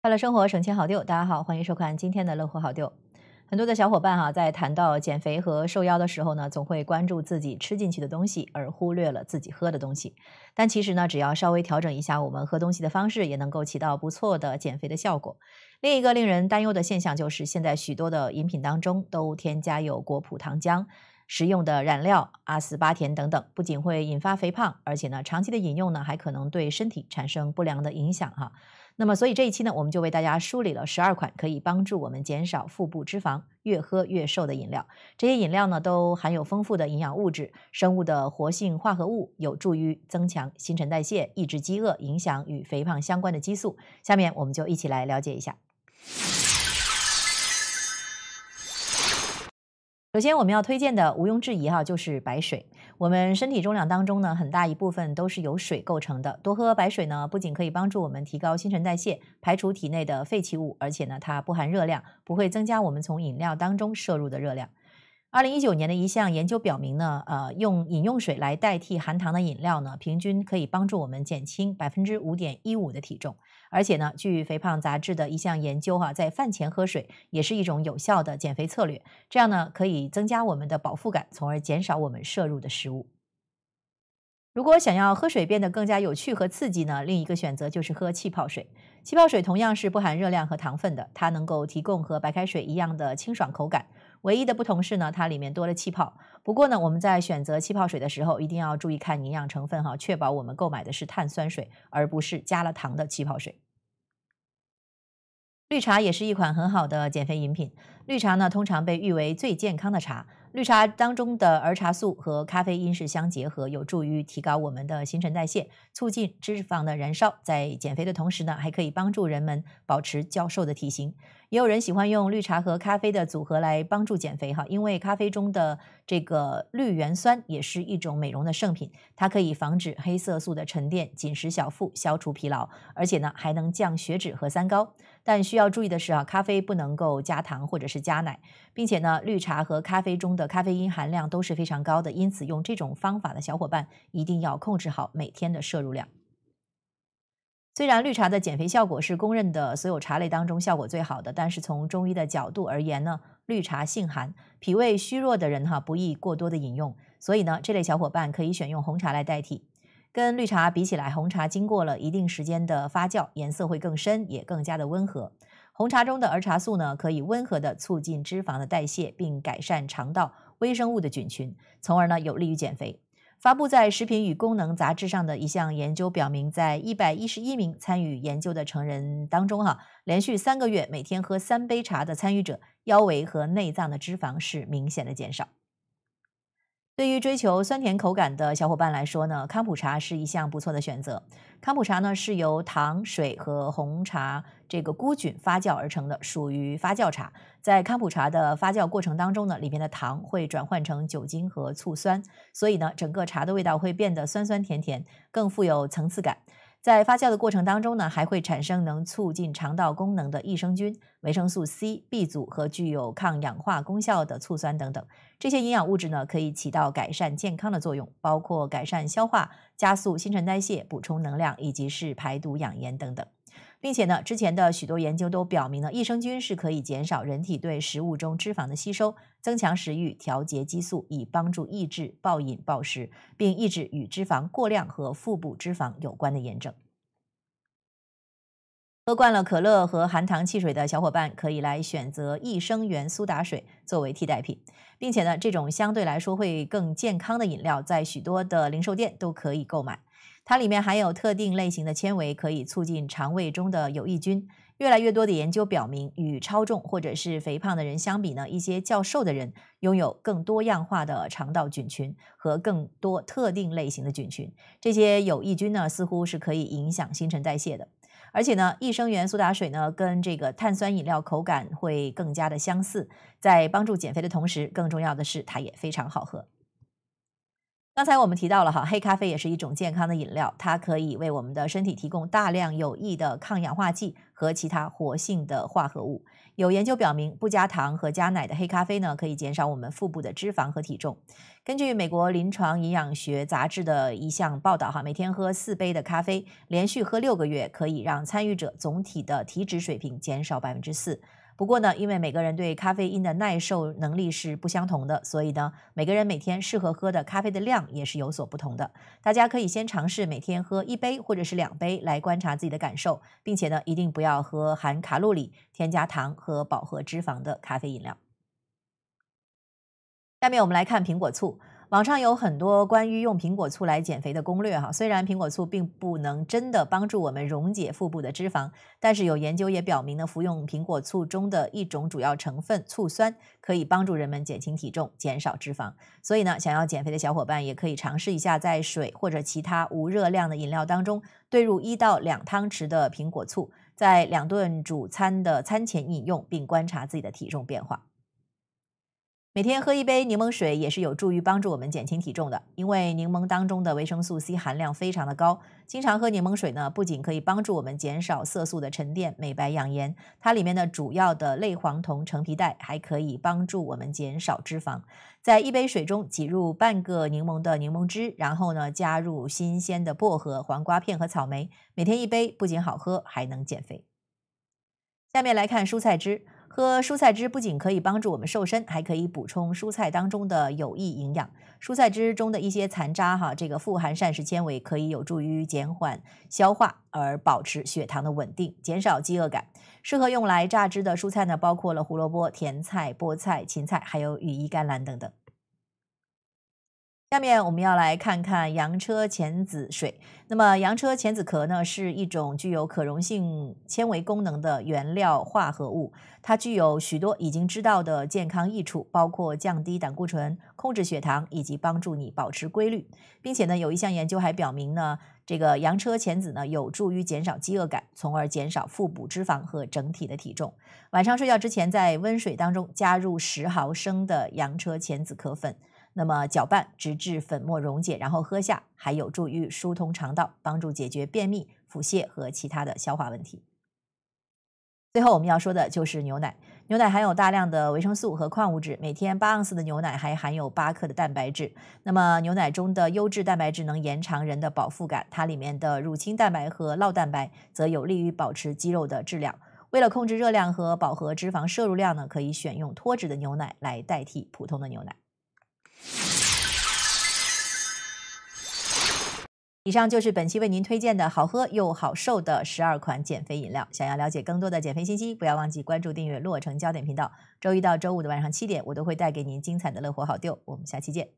快乐生活，省钱好丢。大家好，欢迎收看今天的《乐活好丢》。很多的小伙伴哈，在谈到减肥和瘦腰的时候呢，总会关注自己吃进去的东西，而忽略了自己喝的东西。但其实呢，只要稍微调整一下我们喝东西的方式，也能够起到不错的减肥的效果。另一个令人担忧的现象就是，现在许多的饮品当中都添加有果葡糖浆、食用的染料、阿斯巴甜等等，不仅会引发肥胖，而且呢，长期的饮用呢，还可能对身体产生不良的影响哈。那么，所以这一期呢，我们就为大家梳理了十二款可以帮助我们减少腹部脂肪、越喝越瘦的饮料。这些饮料呢，都含有丰富的营养物质、生物的活性化合物，有助于增强新陈代谢、抑制饥饿、影响与肥胖相关的激素。下面，我们就一起来了解一下。首先，我们要推荐的毋庸置疑哈，就是白水。我们身体重量当中呢，很大一部分都是由水构成的。多喝白水呢，不仅可以帮助我们提高新陈代谢，排除体内的废弃物，而且呢，它不含热量，不会增加我们从饮料当中摄入的热量。二零一九年的一项研究表明呢，呃，用饮用水来代替含糖的饮料呢，平均可以帮助我们减轻百分之五点一五的体重。而且呢，据《肥胖杂志》的一项研究，哈，在饭前喝水也是一种有效的减肥策略。这样呢，可以增加我们的饱腹感，从而减少我们摄入的食物。如果想要喝水变得更加有趣和刺激呢，另一个选择就是喝气泡水。气泡水同样是不含热量和糖分的，它能够提供和白开水一样的清爽口感。唯一的不同是呢，它里面多了气泡。不过呢，我们在选择气泡水的时候，一定要注意看营养成分哈，确保我们购买的是碳酸水，而不是加了糖的气泡水。绿茶也是一款很好的减肥饮品。绿茶呢，通常被誉为最健康的茶。绿茶当中的儿茶素和咖啡因是相结合，有助于提高我们的新陈代谢，促进脂肪的燃烧，在减肥的同时呢，还可以帮助人们保持较瘦的体型。也有人喜欢用绿茶和咖啡的组合来帮助减肥，哈，因为咖啡中的这个绿原酸也是一种美容的圣品，它可以防止黑色素的沉淀，紧实小腹，消除疲劳，而且呢，还能降血脂和三高。但需要注意的是啊，咖啡不能够加糖或者是。加奶，并且呢，绿茶和咖啡中的咖啡因含量都是非常高的，因此用这种方法的小伙伴一定要控制好每天的摄入量。虽然绿茶的减肥效果是公认的所有茶类当中效果最好的，但是从中医的角度而言呢，绿茶性寒，脾胃虚弱的人哈不宜过多的饮用，所以呢，这类小伙伴可以选用红茶来代替。跟绿茶比起来，红茶经过了一定时间的发酵，颜色会更深，也更加的温和。红茶中的儿茶素呢，可以温和的促进脂肪的代谢，并改善肠道微生物的菌群，从而呢有利于减肥。发布在《食品与功能》杂志上的一项研究表明，在一百一十一名参与研究的成人当中，哈，连续三个月每天喝三杯茶的参与者，腰围和内脏的脂肪是明显的减少。对于追求酸甜口感的小伙伴来说呢，康普茶是一项不错的选择。康普茶呢是由糖水和红茶这个菇菌发酵而成的，属于发酵茶。在康普茶的发酵过程当中呢，里面的糖会转换成酒精和醋酸，所以呢，整个茶的味道会变得酸酸甜甜，更富有层次感。在发酵的过程当中呢，还会产生能促进肠道功能的益生菌、维生素 C、B 组和具有抗氧化功效的醋酸等等。这些营养物质呢，可以起到改善健康的作用，包括改善消化、加速新陈代谢、补充能量，以及是排毒养颜等等。并且呢，之前的许多研究都表明呢，益生菌是可以减少人体对食物中脂肪的吸收，增强食欲，调节激素，以帮助抑制暴饮暴食，并抑制与脂肪过量和腹部脂肪有关的炎症。喝惯了可乐和含糖汽水的小伙伴，可以来选择益生元苏打水作为替代品，并且呢，这种相对来说会更健康的饮料，在许多的零售店都可以购买。它里面含有特定类型的纤维，可以促进肠胃中的有益菌。越来越多的研究表明，与超重或者是肥胖的人相比呢，一些较瘦的人拥有更多样化的肠道菌群和更多特定类型的菌群。这些有益菌呢，似乎是可以影响新陈代谢的。而且呢，益生元苏打水呢，跟这个碳酸饮料口感会更加的相似，在帮助减肥的同时，更重要的是它也非常好喝。刚才我们提到了哈，黑咖啡也是一种健康的饮料，它可以为我们的身体提供大量有益的抗氧化剂和其他活性的化合物。有研究表明，不加糖和加奶的黑咖啡呢，可以减少我们腹部的脂肪和体重。根据美国临床营养学杂志的一项报道哈，每天喝四杯的咖啡，连续喝六个月，可以让参与者总体的体脂水平减少百分之四。不过呢，因为每个人对咖啡因的耐受能力是不相同的，所以呢，每个人每天适合喝的咖啡的量也是有所不同的。大家可以先尝试每天喝一杯或者是两杯来观察自己的感受，并且呢，一定不要喝含卡路里、添加糖和饱和脂肪的咖啡饮料。下面我们来看苹果醋。网上有很多关于用苹果醋来减肥的攻略哈，虽然苹果醋并不能真的帮助我们溶解腹部的脂肪，但是有研究也表明呢，服用苹果醋中的一种主要成分醋酸，可以帮助人们减轻体重、减少脂肪。所以呢，想要减肥的小伙伴也可以尝试一下，在水或者其他无热量的饮料当中兑入一到两汤匙的苹果醋，在两顿主餐的餐前饮用，并观察自己的体重变化。每天喝一杯柠檬水也是有助于帮助我们减轻体重的，因为柠檬当中的维生素 C 含量非常的高。经常喝柠檬水呢，不仅可以帮助我们减少色素的沉淀，美白养颜。它里面的主要的类黄酮、橙皮带还可以帮助我们减少脂肪。在一杯水中挤入半个柠檬的柠檬汁，然后呢，加入新鲜的薄荷、黄瓜片和草莓，每天一杯，不仅好喝，还能减肥。下面来看蔬菜汁。喝蔬菜汁不仅可以帮助我们瘦身，还可以补充蔬菜当中的有益营养。蔬菜汁中的一些残渣，哈，这个富含膳食纤维，可以有助于减缓消化，而保持血糖的稳定，减少饥饿感。适合用来榨汁的蔬菜呢，包括了胡萝卜、甜菜、菠菜、芹菜，还有羽衣甘蓝等等。下面我们要来看看洋车前子水。那么，洋车前子壳呢，是一种具有可溶性纤维功能的原料化合物，它具有许多已经知道的健康益处，包括降低胆固醇、控制血糖，以及帮助你保持规律。并且呢，有一项研究还表明呢，这个洋车前子呢，有助于减少饥饿感，从而减少腹部脂肪和整体的体重。晚上睡觉之前，在温水当中加入十毫升的洋车前子壳粉。那么搅拌直至粉末溶解，然后喝下，还有助于疏通肠道，帮助解决便秘、腹泻和其他的消化问题。最后我们要说的就是牛奶。牛奶含有大量的维生素和矿物质，每天八盎司的牛奶还含有八克的蛋白质。那么牛奶中的优质蛋白质能延长人的饱腹感，它里面的乳清蛋白和酪蛋白则有利于保持肌肉的质量。为了控制热量和饱和脂肪摄入量呢，可以选用脱脂的牛奶来代替普通的牛奶。以上就是本期为您推荐的好喝又好瘦的十二款减肥饮料。想要了解更多的减肥信息，不要忘记关注订阅《洛城焦点》频道。周一到周五的晚上七点，我都会带给您精彩的乐活好丢。我们下期见。